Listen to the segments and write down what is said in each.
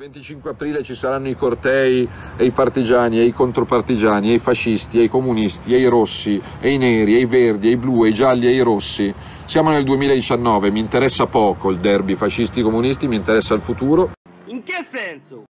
25 aprile ci saranno i cortei e i partigiani e i contropartigiani e i fascisti e i comunisti e i rossi e i neri e i verdi e i blu e i gialli e i rossi. Siamo nel 2019, mi interessa poco il derby fascisti-comunisti, mi interessa il futuro. In che senso?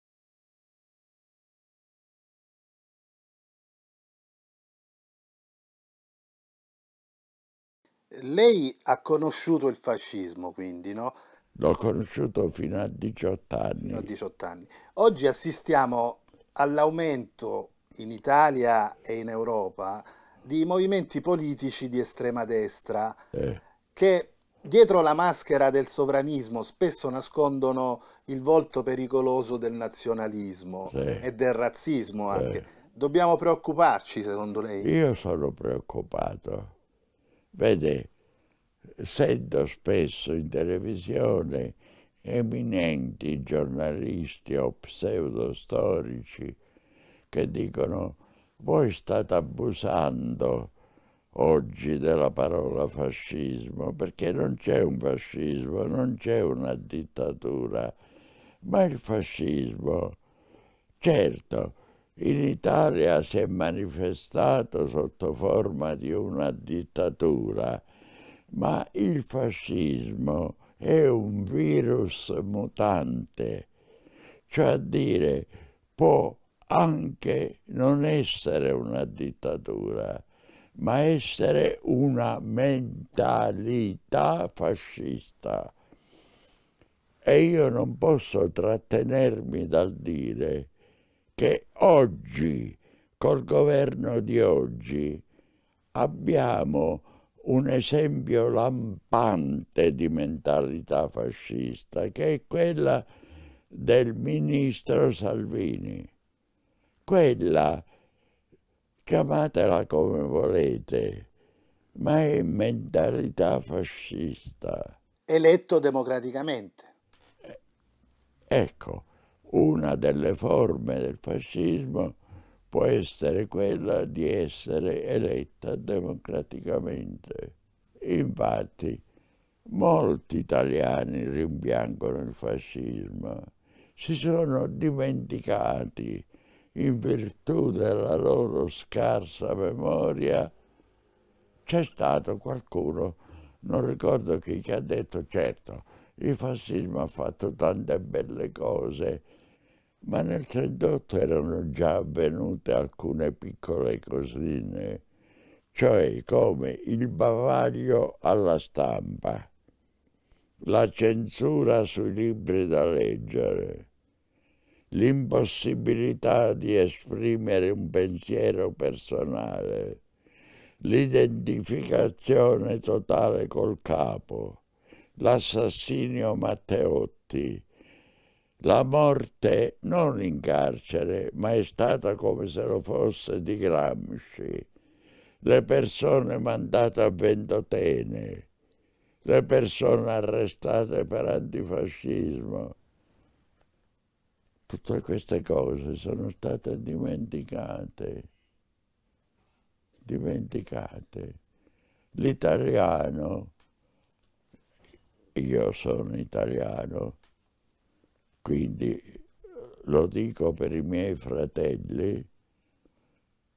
Lei ha conosciuto il fascismo, quindi, no? L'ho conosciuto fino a 18 anni. A 18 anni. Oggi assistiamo all'aumento in Italia e in Europa di movimenti politici di estrema destra eh. che dietro la maschera del sovranismo spesso nascondono il volto pericoloso del nazionalismo sì. e del razzismo eh. anche. Sì. Dobbiamo preoccuparci secondo lei? Io sono preoccupato. Vede, sento spesso in televisione eminenti giornalisti o pseudostorici che dicono voi state abusando oggi della parola fascismo, perché non c'è un fascismo, non c'è una dittatura, ma il fascismo, certo, in Italia si è manifestato sotto forma di una dittatura, ma il fascismo è un virus mutante, cioè a dire può anche non essere una dittatura, ma essere una mentalità fascista. E io non posso trattenermi dal dire che oggi, col governo di oggi, abbiamo un esempio lampante di mentalità fascista, che è quella del ministro Salvini. Quella, chiamatela come volete, ma è mentalità fascista. Eletto democraticamente. Eh, ecco, una delle forme del fascismo può essere quella di essere eletta democraticamente. Infatti, molti italiani rimpiangono il fascismo, si sono dimenticati, in virtù della loro scarsa memoria, c'è stato qualcuno, non ricordo chi, che ha detto certo, il fascismo ha fatto tante belle cose, ma nel 38 erano già avvenute alcune piccole cosine, cioè come il bavaglio alla stampa, la censura sui libri da leggere, l'impossibilità di esprimere un pensiero personale, l'identificazione totale col capo, l'assassinio Matteotti, la morte non in carcere, ma è stata come se lo fosse di Gramsci. Le persone mandate a Ventotene, le persone arrestate per antifascismo. Tutte queste cose sono state dimenticate, dimenticate. L'italiano, io sono italiano, quindi eh, lo dico per i miei fratelli,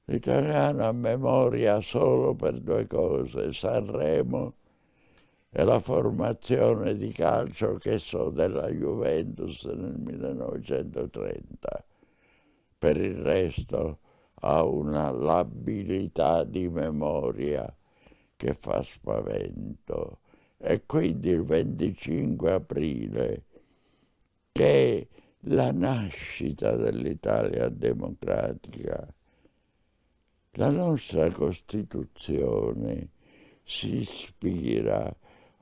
l'italiano ha memoria solo per due cose, Sanremo e la formazione di calcio che so della Juventus nel 1930. Per il resto ha una labilità di memoria che fa spavento. E quindi il 25 aprile che è la nascita dell'Italia democratica, la nostra Costituzione si ispira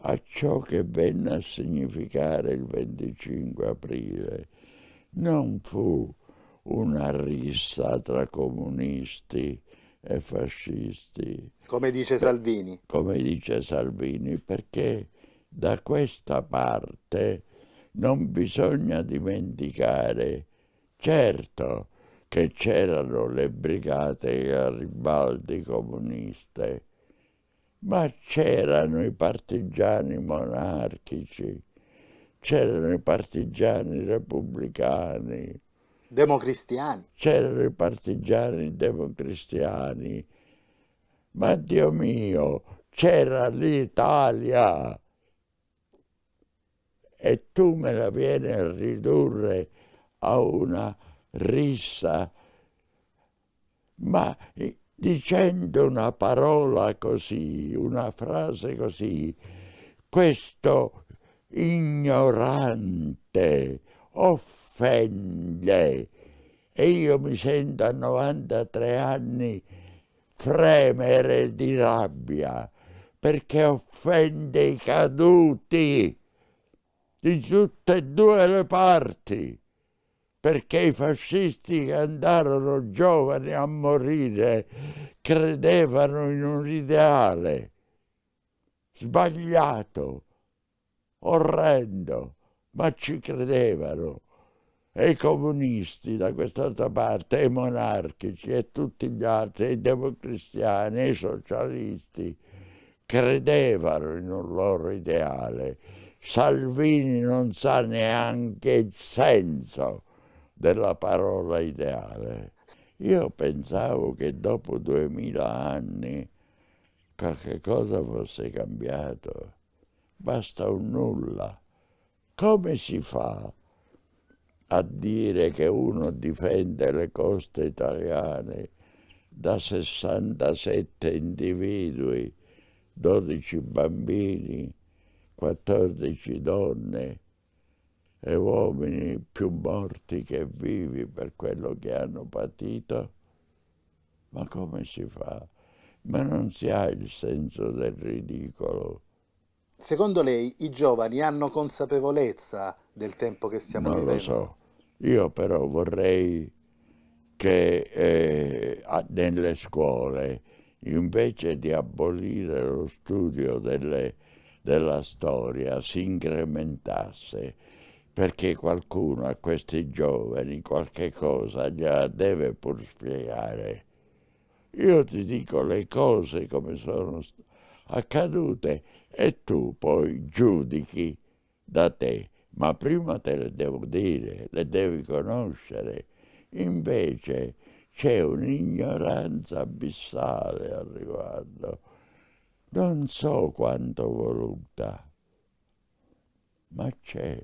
a ciò che venne a significare il 25 aprile. Non fu una rissa tra comunisti e fascisti. Come dice Salvini. Come dice Salvini, perché da questa parte non bisogna dimenticare, certo, che c'erano le brigate Garibaldi comuniste, ma c'erano i partigiani monarchici, c'erano i partigiani repubblicani, democristiani, c'erano i partigiani democristiani, ma Dio mio, c'era l'Italia! e tu me la vieni a ridurre a una rissa, ma eh, dicendo una parola così, una frase così, questo ignorante offende e io mi sento a 93 anni fremere di rabbia perché offende i caduti di tutte e due le parti, perché i fascisti che andarono giovani a morire credevano in un ideale sbagliato, orrendo, ma ci credevano. E i comunisti da quest'altra parte, e i monarchici e tutti gli altri, i democristiani, i socialisti, credevano in un loro ideale Salvini non sa neanche il senso della parola ideale. Io pensavo che dopo duemila anni qualche cosa fosse cambiato. Basta un nulla. Come si fa a dire che uno difende le coste italiane da 67 individui, 12 bambini, 14 donne e uomini più morti che vivi per quello che hanno patito? Ma come si fa? Ma non si ha il senso del ridicolo. Secondo lei i giovani hanno consapevolezza del tempo che stiamo non vivendo? Non lo so, io però vorrei che eh, nelle scuole, invece di abolire lo studio delle della storia si incrementasse perché qualcuno a questi giovani qualche cosa già deve pur spiegare. Io ti dico le cose come sono accadute e tu poi giudichi da te, ma prima te le devo dire, le devi conoscere. Invece c'è un'ignoranza abissale al riguardo non so quanto voluta, ma c'è.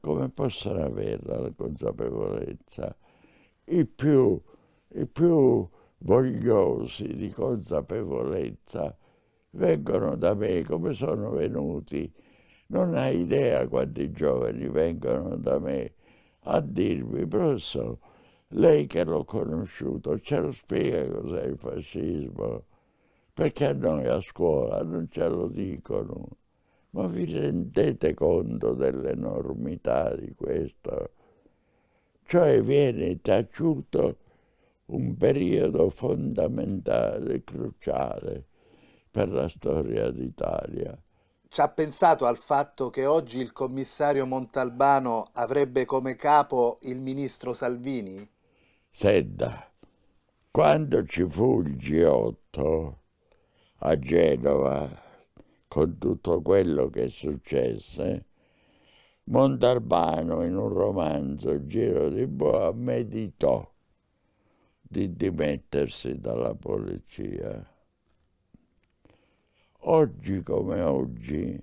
Come possono averla la consapevolezza? I più, I più vogliosi di consapevolezza vengono da me come sono venuti. Non hai idea quanti giovani vengono da me a dirmi, professore, lei che l'ho conosciuto, ce lo spiega cos'è il fascismo? perché noi a scuola non ce lo dicono. Ma vi rendete conto dell'enormità di questo? Cioè viene taciuto un periodo fondamentale, cruciale per la storia d'Italia. Ci ha pensato al fatto che oggi il commissario Montalbano avrebbe come capo il ministro Salvini? Sedda, quando ci fu il G8, a Genova con tutto quello che successe, eh. Montalbano in un romanzo, Giro di Boa, meditò di dimettersi dalla polizia. Oggi come oggi,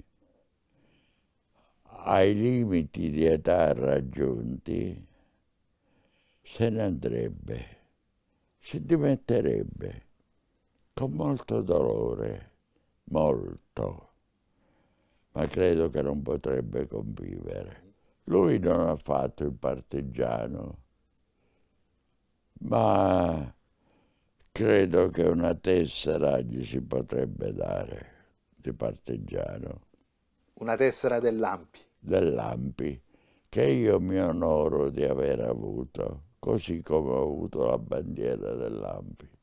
ai limiti di età raggiunti, se ne andrebbe, si dimetterebbe con molto dolore, molto, ma credo che non potrebbe convivere. Lui non ha fatto il partigiano, ma credo che una tessera gli si potrebbe dare di partigiano. Una tessera dell'Ampi. Dell'Ampi, che io mi onoro di aver avuto, così come ho avuto la bandiera dell'Ampi.